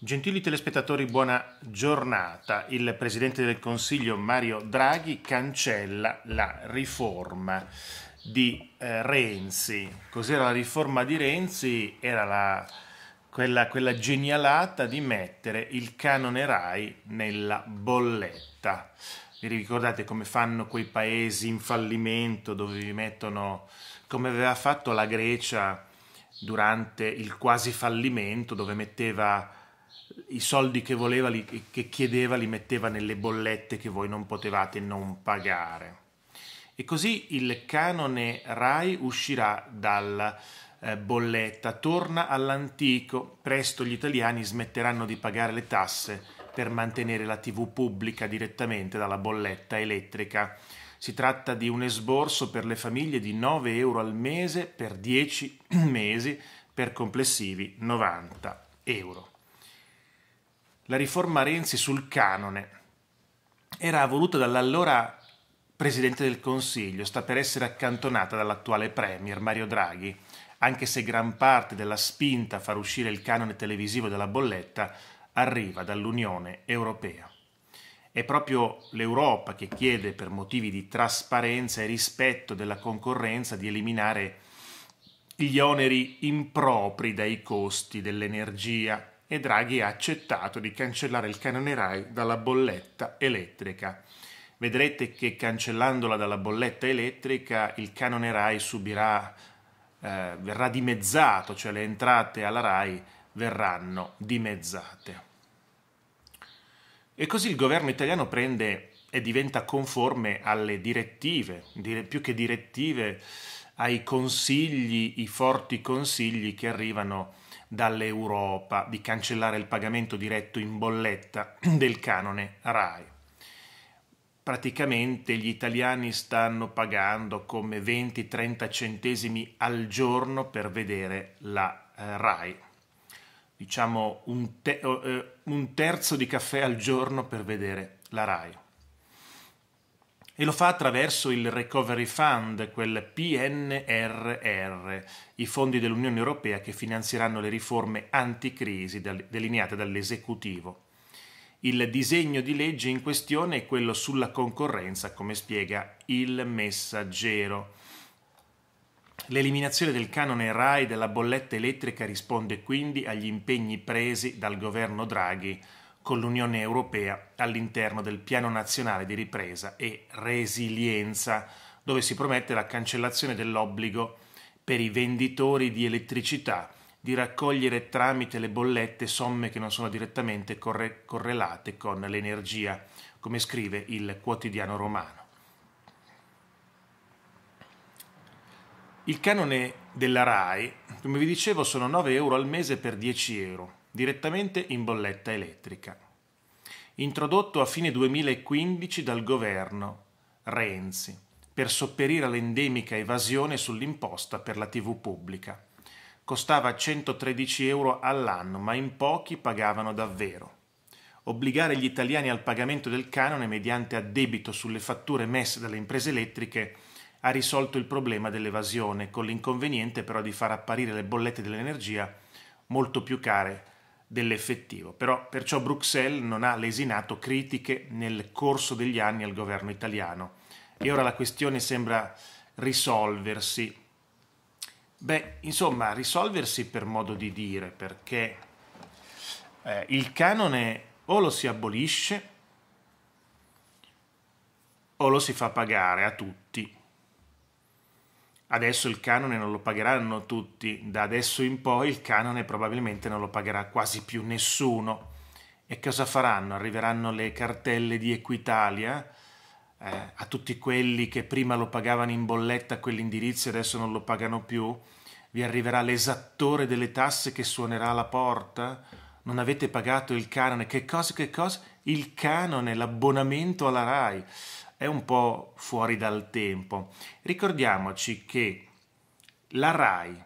Gentili telespettatori, buona giornata. Il Presidente del Consiglio Mario Draghi cancella la riforma di eh, Renzi. Cos'era la riforma di Renzi? Era la, quella, quella genialata di mettere il canone RAI nella bolletta. Vi ricordate come fanno quei paesi in fallimento dove vi mettono, come aveva fatto la Grecia durante il quasi fallimento, dove metteva i soldi che voleva, li, che chiedeva, li metteva nelle bollette che voi non potevate non pagare. E così il canone RAI uscirà dalla eh, bolletta, torna all'antico, presto gli italiani smetteranno di pagare le tasse per mantenere la TV pubblica direttamente dalla bolletta elettrica. Si tratta di un esborso per le famiglie di 9 euro al mese per 10 mesi per complessivi 90 euro la riforma Renzi sul canone era voluta dall'allora Presidente del Consiglio, sta per essere accantonata dall'attuale Premier Mario Draghi, anche se gran parte della spinta a far uscire il canone televisivo dalla bolletta arriva dall'Unione Europea. È proprio l'Europa che chiede per motivi di trasparenza e rispetto della concorrenza di eliminare gli oneri impropri dai costi dell'energia, e Draghi ha accettato di cancellare il canone RAI dalla bolletta elettrica. Vedrete che cancellandola dalla bolletta elettrica il canone RAI subirà, eh, verrà dimezzato, cioè le entrate alla RAI verranno dimezzate. E così il governo italiano prende e diventa conforme alle direttive, più che direttive, ai consigli, i forti consigli che arrivano dall'Europa di cancellare il pagamento diretto in bolletta del canone RAI. Praticamente gli italiani stanno pagando come 20-30 centesimi al giorno per vedere la eh, RAI. Diciamo un, te- eh, un terzo di caffè al giorno per vedere la RAI e lo fa attraverso il Recovery Fund, quel PNRR, i fondi dell'Unione Europea che finanzieranno le riforme anticrisi delineate dall'esecutivo. Il disegno di legge in questione è quello sulla concorrenza, come spiega il messaggero. L'eliminazione del canone RAI della bolletta elettrica risponde quindi agli impegni presi dal governo Draghi con l'Unione Europea all'interno del Piano Nazionale di Ripresa e Resilienza, dove si promette la cancellazione dell'obbligo per i venditori di elettricità di raccogliere tramite le bollette somme che non sono direttamente corre- correlate con l'energia, come scrive il quotidiano romano. Il canone della RAI, come vi dicevo, sono 9 euro al mese per 10 euro direttamente in bolletta elettrica. Introdotto a fine 2015 dal governo Renzi per sopperire all'endemica evasione sull'imposta per la TV pubblica. Costava 113 euro all'anno, ma in pochi pagavano davvero obbligare gli italiani al pagamento del canone mediante addebito sulle fatture messe dalle imprese elettriche ha risolto il problema dell'evasione, con l'inconveniente però di far apparire le bollette dell'energia molto più care dell'effettivo. Però, perciò Bruxelles non ha lesinato critiche nel corso degli anni al governo italiano e ora la questione sembra risolversi. Beh, insomma, risolversi per modo di dire, perché eh, il canone o lo si abolisce o lo si fa pagare a tutti adesso il canone non lo pagheranno tutti, da adesso in poi il canone probabilmente non lo pagherà quasi più nessuno. E cosa faranno? Arriveranno le cartelle di Equitalia eh, a tutti quelli che prima lo pagavano in bolletta quell'indirizzo e adesso non lo pagano più? Vi arriverà l'esattore delle tasse che suonerà alla porta? Non avete pagato il canone? Che cosa? Che cosa? Il canone, l'abbonamento alla RAI è un po' fuori dal tempo. Ricordiamoci che la RAI,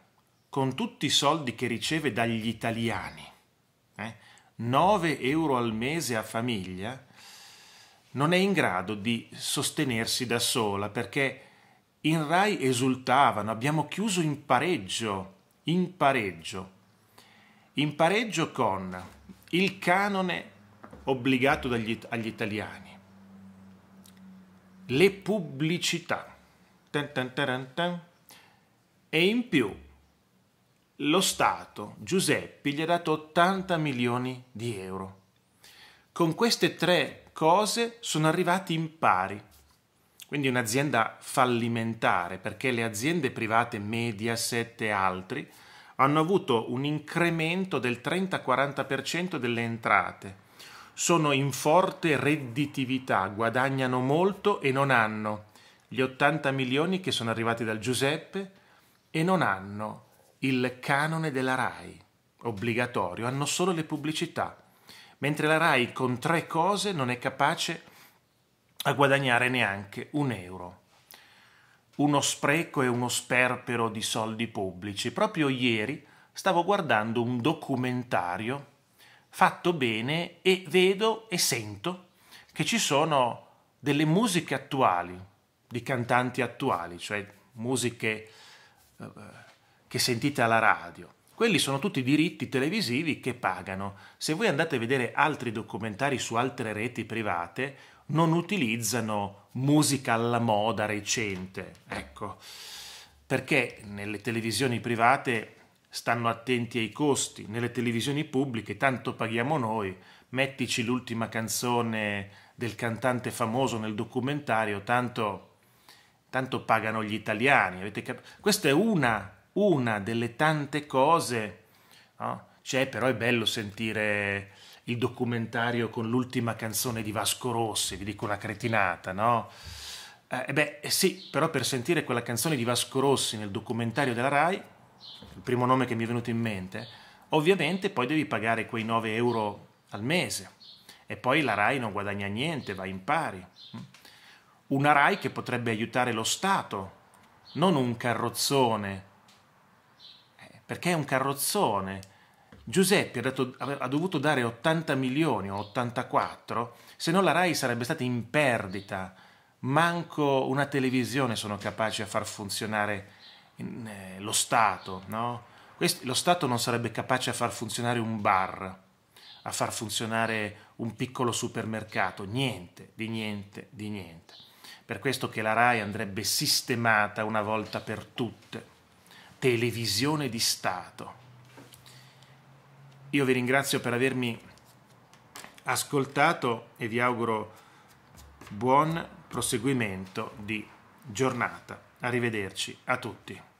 con tutti i soldi che riceve dagli italiani, eh, 9 euro al mese a famiglia, non è in grado di sostenersi da sola perché in Rai esultavano, abbiamo chiuso in pareggio, in pareggio, in pareggio con il canone obbligato dagli, agli italiani, le pubblicità. E in più lo Stato, Giuseppe, gli ha dato 80 milioni di euro. Con queste tre cose sono arrivati in pari. Quindi un'azienda fallimentare, perché le aziende private Mediaset e altri hanno avuto un incremento del 30-40% delle entrate sono in forte redditività, guadagnano molto e non hanno gli 80 milioni che sono arrivati dal Giuseppe e non hanno il canone della RAI obbligatorio, hanno solo le pubblicità, mentre la RAI con tre cose non è capace a guadagnare neanche un euro. Uno spreco e uno sperpero di soldi pubblici. Proprio ieri stavo guardando un documentario fatto bene e vedo e sento che ci sono delle musiche attuali, di cantanti attuali, cioè musiche eh, che sentite alla radio. Quelli sono tutti diritti televisivi che pagano. Se voi andate a vedere altri documentari su altre reti private, non utilizzano musica alla moda recente, ecco, perché nelle televisioni private stanno attenti ai costi, nelle televisioni pubbliche tanto paghiamo noi, mettici l'ultima canzone del cantante famoso nel documentario, tanto, tanto pagano gli italiani. Questa è una, una, delle tante cose. No? C'è però è bello sentire il documentario con l'ultima canzone di Vasco Rossi, vi dico una cretinata, no? Eh, eh beh, sì, però per sentire quella canzone di Vasco Rossi nel documentario della RAI il primo nome che mi è venuto in mente, ovviamente poi devi pagare quei 9 euro al mese e poi la RAI non guadagna niente, va in pari. Una RAI che potrebbe aiutare lo Stato, non un carrozzone, eh, perché è un carrozzone. Giuseppe ha, dato, ha, dovuto dare 80 milioni o 84, se no la RAI sarebbe stata in perdita. Manco una televisione sono capace a far funzionare eh, lo Stato, no? Questo, lo Stato non sarebbe capace a far funzionare un bar, a far funzionare un piccolo supermercato, niente, di niente, di niente. Per questo che la RAI andrebbe sistemata una volta per tutte. Televisione di Stato. Io vi ringrazio per avermi ascoltato e vi auguro buon proseguimento di giornata. Arrivederci a tutti.